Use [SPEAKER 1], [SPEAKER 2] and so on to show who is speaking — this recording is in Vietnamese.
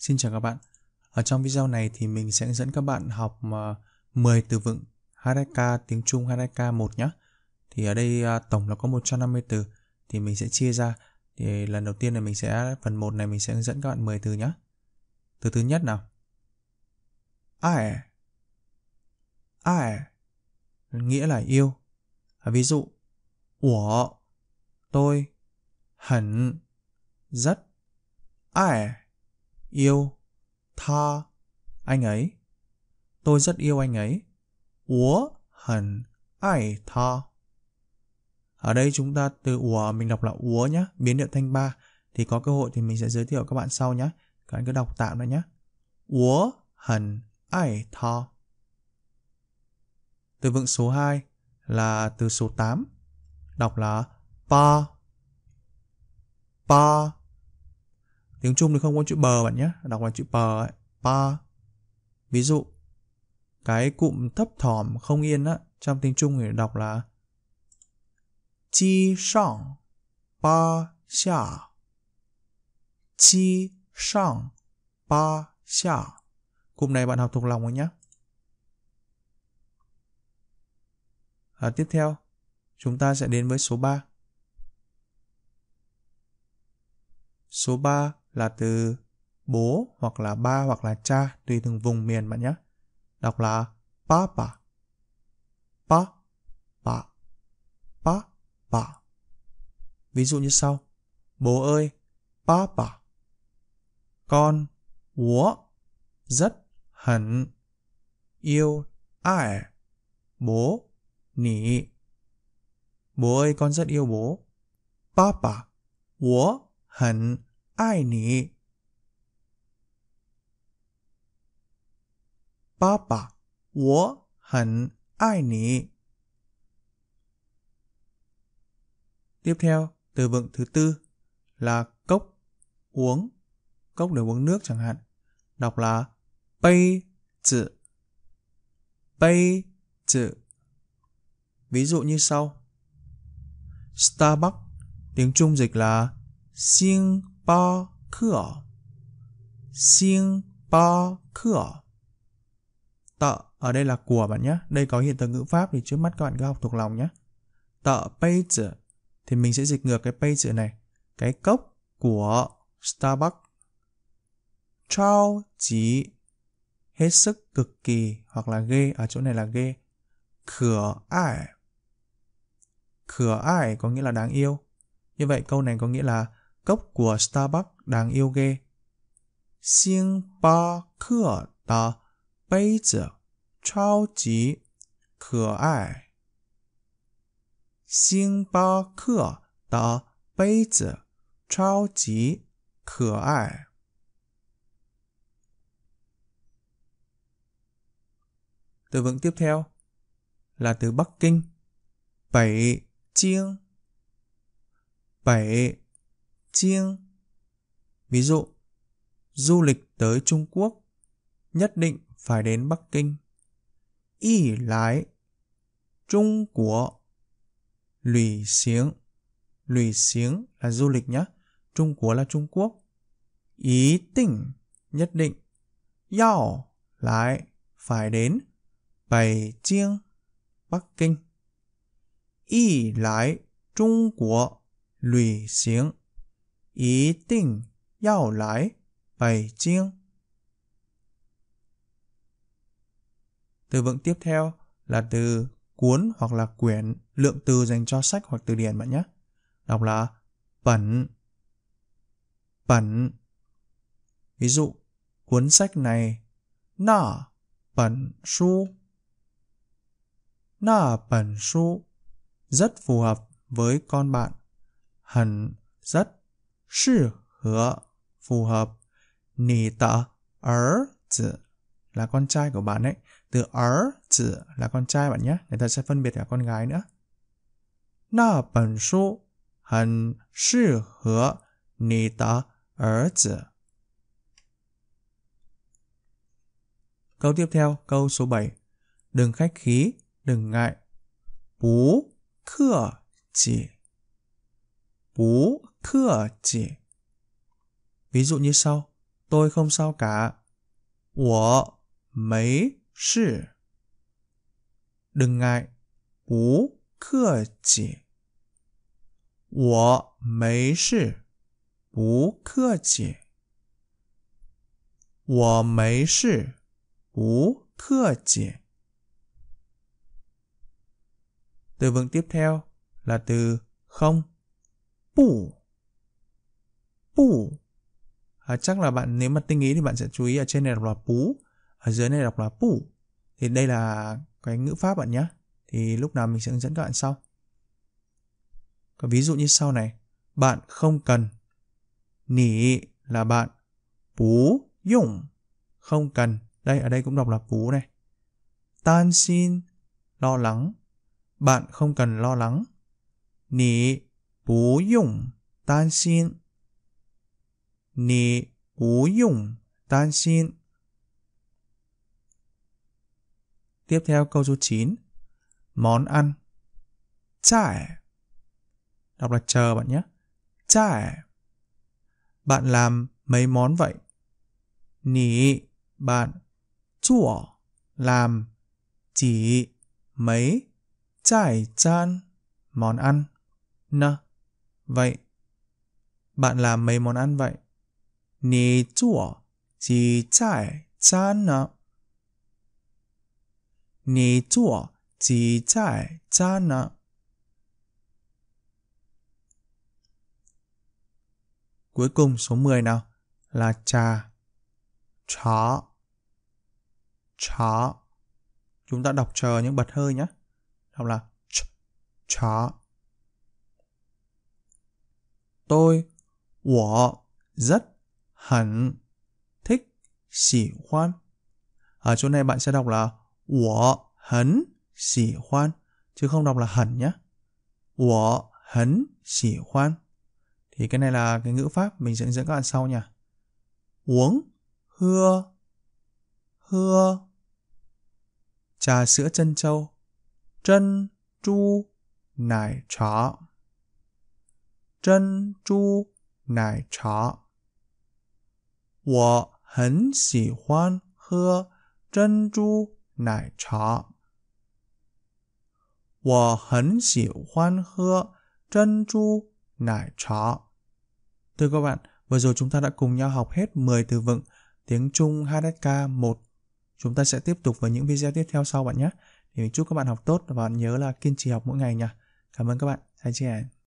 [SPEAKER 1] Xin chào các bạn. Ở trong video này thì mình sẽ dẫn các bạn học 10 ờ, từ vựng Haraka tiếng Trung Haraka 1 nhé. Thì ở đây ờ, tổng là có 150 từ thì mình sẽ chia ra. Thì lần đầu tiên là mình sẽ phần 1 này mình sẽ hướng dẫn các bạn 10 từ nhé. Từ thứ nhất nào. Ai. Ai nghĩa là yêu. À, ví dụ, ủa tôi hẳn rất ai yêu tha anh ấy. Tôi rất yêu anh ấy. Wǒ hẳn ai tha. Ở đây chúng ta từ ủa mình đọc là úa nhé, biến điệu thanh ba. Thì có cơ hội thì mình sẽ giới thiệu các bạn sau nhé. Các bạn cứ đọc tạm nữa nhé. Wǒ hẳn ai tha. Từ vựng số 2 là từ số 8. Đọc là pa. Pa tiếng Trung thì không có chữ bờ bạn nhé đọc là chữ bờ ấy pa ví dụ cái cụm thấp thỏm không yên á trong tiếng Trung thì đọc là chi song ba xia chi song ba xia cụm này bạn học thuộc lòng rồi nhé à, tiếp theo chúng ta sẽ đến với số 3 số 3 là từ bố hoặc là ba hoặc là cha tùy từng vùng miền bạn nhé. Đọc là papa. papa papa Ví dụ như sau. Bố ơi, papa. Con wǒ rất hận yêu ai bố nỉ bố ơi con rất yêu bố papa wǒ hận 爱你。爸爸，我很爱你。Tiếp theo, từ vựng thứ tư là cốc, uống. Cốc để uống nước chẳng hạn. Đọc là bây chữ. Bây chữ. Ví dụ như sau. Starbucks, tiếng Trung dịch là xiên ba ba 巴克，星巴克. Tợ ở đây là của bạn nhé. Đây có hiện tượng ngữ pháp thì trước mắt các bạn cứ học thuộc lòng nhé. Tợ page thì mình sẽ dịch ngược cái page này. Cái cốc của Starbucks. Chao chỉ hết sức cực kỳ hoặc là ghê ở chỗ này là ghê. Cửa ai. Cửa ai có nghĩa là đáng yêu. Như vậy câu này có nghĩa là cốc của Starbucks đang yêu ghê. Xin ba cửa ta bây giờ trao chí cửa ai. Xin ba cửa ta bây giờ trao chí cửa ai. Từ vựng tiếp theo là từ Bắc Kinh. Bảy chiêng. Bảy chiêng. Ví dụ, du lịch tới Trung Quốc nhất định phải đến Bắc Kinh. Y lái Trung Quốc Lùi xiếng Lùi xiếng là du lịch nhé. Trung Quốc là Trung Quốc. Ý tỉnh nhất định. Yào lại phải đến Bảy Chiêng Bắc Kinh. Y lái Trung Quốc lùi xiếng 一定要来北京。Từ vựng tiếp theo là từ cuốn hoặc là quyển, lượng từ dành cho sách hoặc từ điển bạn nhé. Đọc là bẩn, bẩn. Ví dụ, cuốn sách này nà bẩn su, nà bẩn su rất phù hợp với con bạn. Hẳn rất 适合 phù hợp nì là con trai của bạn ấy từ là con trai bạn nhé người ta sẽ phân biệt cả con gái nữa na bẩn su hẳn sư hứa nì tợ er zi Câu tiếp theo, câu số 7. Đừng khách khí, đừng ngại. Bú khưa chỉ. Bú 客气。ví dụ như sau, tôi không sao cả. 我没事. Đừng ngại, 不客气.我没事，不客气。我没事，不客气。Từ vựng tiếp theo là từ không, bù pú à, chắc là bạn nếu mà tinh ý thì bạn sẽ chú ý ở trên này đọc là pú ở dưới này đọc là pú thì đây là cái ngữ pháp bạn nhé thì lúc nào mình sẽ hướng dẫn các bạn sau còn ví dụ như sau này bạn không cần nỉ là bạn pú dùng không cần đây ở đây cũng đọc là pú này tan xin lo lắng bạn không cần lo lắng nỉ pú dùng tan xin 你不用担心。Tiếp theo câu số 9. Món ăn. Chai. Đọc là chờ bạn nhé. Chai. Bạn làm mấy món vậy? Nì, bạn, chua, làm, chỉ, mấy, chải chan, món ăn. Nơ, vậy. Bạn làm mấy món ăn vậy? 你做几在站呢？你做几在站呢？Cuối cùng số 10 nào là trà, chó, chó. Chúng ta đọc chờ những bật hơi nhé. Đọc là ch, chó. Tôi, 我 rất hẳn thích xỉ hoan ở chỗ này bạn sẽ đọc là wǒ hấn xỉ hoan chứ không đọc là hẳn nhé wǒ hấn xỉ hoan thì cái này là cái ngữ pháp mình sẽ hướng dẫn các bạn sau nha uống hưa hưa trà sữa chân châu chân chu nải trà chân chu nải trà 我很喜欢喝珍珠奶茶。我很喜欢喝珍珠奶茶. Thưa các bạn, vừa rồi chúng ta đã cùng nhau học hết 10 từ vựng tiếng Trung HSK 1. Chúng ta sẽ tiếp tục với những video tiếp theo sau bạn nhé. Thì mình chúc các bạn học tốt và nhớ là kiên trì học mỗi ngày nha. Cảm ơn các bạn. Xin chào.